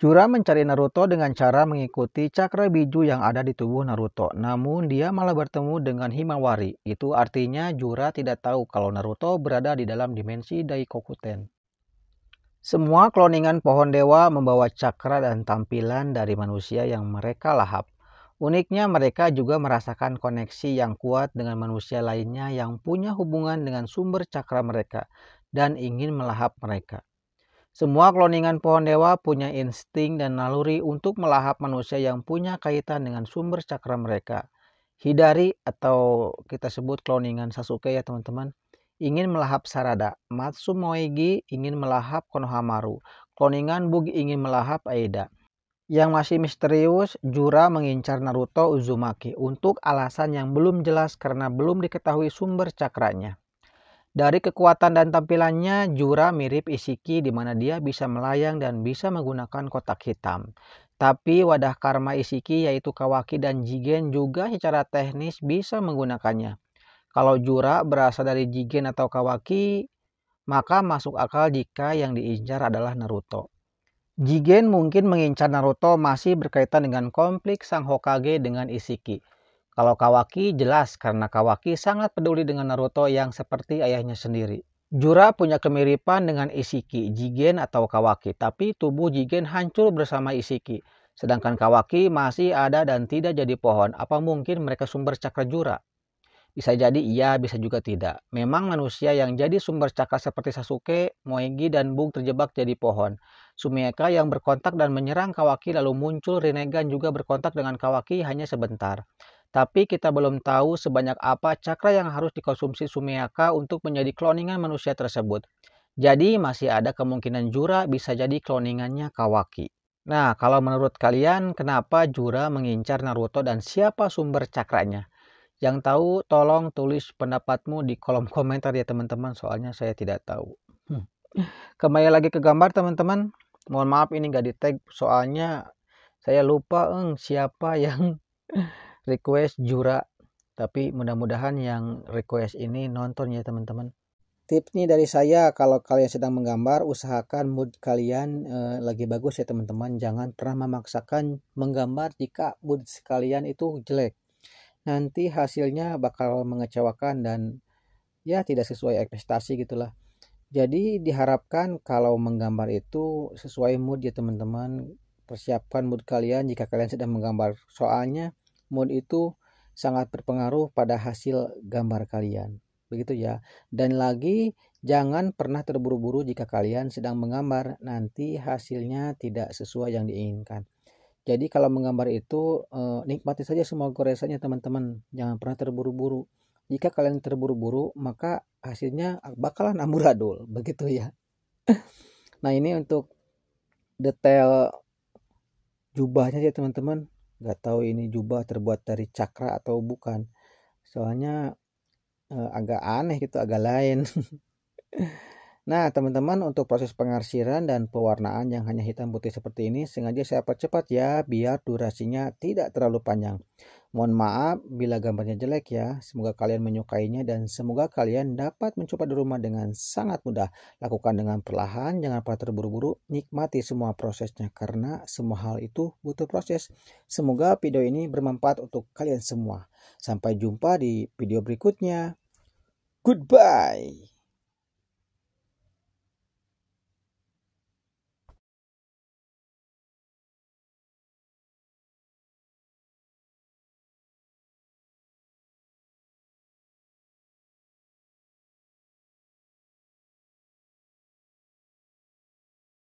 Jura mencari Naruto dengan cara mengikuti cakra biju yang ada di tubuh Naruto. Namun dia malah bertemu dengan Himawari. Itu artinya Jura tidak tahu kalau Naruto berada di dalam dimensi Daikokuten. Semua kloningan pohon dewa membawa cakra dan tampilan dari manusia yang mereka lahap. Uniknya mereka juga merasakan koneksi yang kuat dengan manusia lainnya yang punya hubungan dengan sumber cakra mereka dan ingin melahap mereka. Semua kloningan pohon dewa punya insting dan naluri untuk melahap manusia yang punya kaitan dengan sumber cakra mereka. Hidari atau kita sebut kloningan Sasuke ya teman-teman ingin melahap Sarada, Matsumoegi ingin melahap Konohamaru, kloningan Bug ingin melahap Aida. Yang masih misterius, Jura mengincar Naruto Uzumaki untuk alasan yang belum jelas karena belum diketahui sumber cakranya. Dari kekuatan dan tampilannya, Jura mirip Isiki di mana dia bisa melayang dan bisa menggunakan kotak hitam. Tapi wadah karma Isiki yaitu Kawaki dan Jigen juga secara teknis bisa menggunakannya. Kalau Jura berasal dari Jigen atau Kawaki, maka masuk akal jika yang diincar adalah Naruto. Jigen mungkin mengincar Naruto masih berkaitan dengan konflik Sang Hokage dengan Isiki. Kalau Kawaki jelas karena Kawaki sangat peduli dengan Naruto yang seperti ayahnya sendiri. Jura punya kemiripan dengan Isiki, Jigen atau Kawaki, tapi tubuh Jigen hancur bersama Isiki. Sedangkan Kawaki masih ada dan tidak jadi pohon, apa mungkin mereka sumber cakra Jura? Bisa jadi iya, bisa juga tidak. Memang manusia yang jadi sumber cakra seperti Sasuke, Moegi, dan Bung terjebak jadi pohon. Sumeka yang berkontak dan menyerang Kawaki lalu muncul Rinnegan juga berkontak dengan Kawaki hanya sebentar. Tapi kita belum tahu sebanyak apa cakra yang harus dikonsumsi Sumiaka untuk menjadi kloningan manusia tersebut. Jadi masih ada kemungkinan Jura bisa jadi kloningannya Kawaki. Nah, kalau menurut kalian kenapa Jura mengincar Naruto dan siapa sumber cakranya? Yang tahu tolong tulis pendapatmu di kolom komentar ya teman-teman soalnya saya tidak tahu. Hmm. Kembali lagi ke gambar teman-teman. Mohon maaf ini nggak di tag soalnya saya lupa eng siapa yang request Jura. Tapi mudah-mudahan yang request ini nonton ya teman-teman. Tipsnya dari saya kalau kalian sedang menggambar usahakan mood kalian e, lagi bagus ya teman-teman. Jangan pernah memaksakan menggambar jika mood kalian itu jelek. Nanti hasilnya bakal mengecewakan dan ya tidak sesuai ekspektasi gitulah. Jadi diharapkan kalau menggambar itu sesuai mood ya teman-teman. Persiapkan mood kalian jika kalian sedang menggambar. Soalnya mood itu sangat berpengaruh pada hasil gambar kalian. Begitu ya. Dan lagi jangan pernah terburu-buru jika kalian sedang menggambar, nanti hasilnya tidak sesuai yang diinginkan. Jadi kalau menggambar itu eh, nikmati saja semua goresannya teman-teman, jangan pernah terburu-buru. Jika kalian terburu-buru, maka hasilnya bakalan amburadul, begitu ya. nah, ini untuk detail jubahnya ya teman-teman nggak tahu ini jubah terbuat dari cakra atau bukan soalnya eh, agak aneh gitu agak lain Nah teman-teman untuk proses pengarsiran dan pewarnaan yang hanya hitam putih seperti ini sengaja saya percepat ya biar durasinya tidak terlalu panjang. Mohon maaf bila gambarnya jelek ya. Semoga kalian menyukainya dan semoga kalian dapat mencoba di rumah dengan sangat mudah. Lakukan dengan perlahan, jangan pernah terburu-buru. Nikmati semua prosesnya karena semua hal itu butuh proses. Semoga video ini bermanfaat untuk kalian semua. Sampai jumpa di video berikutnya. Goodbye.